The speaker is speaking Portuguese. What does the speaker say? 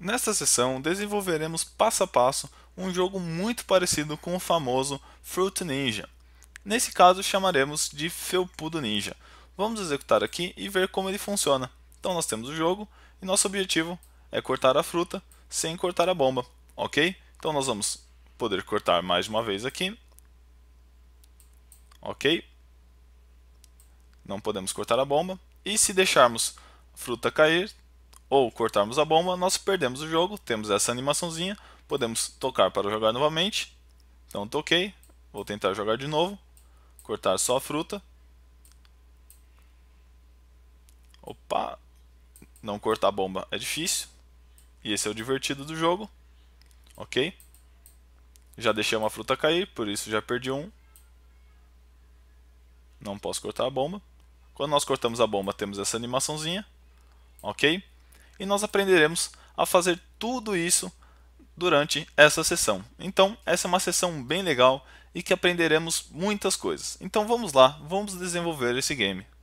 Nesta sessão desenvolveremos passo a passo um jogo muito parecido com o famoso Fruit Ninja. Nesse caso chamaremos de Felpudo Ninja. Vamos executar aqui e ver como ele funciona. Então nós temos o jogo e nosso objetivo é cortar a fruta sem cortar a bomba, ok? Então nós vamos poder cortar mais uma vez aqui, ok? Não podemos cortar a bomba e se deixarmos a fruta cair, ou cortarmos a bomba, nós perdemos o jogo, temos essa animaçãozinha, podemos tocar para jogar novamente. Então toquei, vou tentar jogar de novo, cortar só a fruta. Opa, não cortar a bomba é difícil. E esse é o divertido do jogo, ok? Já deixei uma fruta cair, por isso já perdi um. Não posso cortar a bomba. Quando nós cortamos a bomba, temos essa animaçãozinha, ok? e nós aprenderemos a fazer tudo isso durante essa sessão. Então, essa é uma sessão bem legal e que aprenderemos muitas coisas. Então, vamos lá, vamos desenvolver esse game.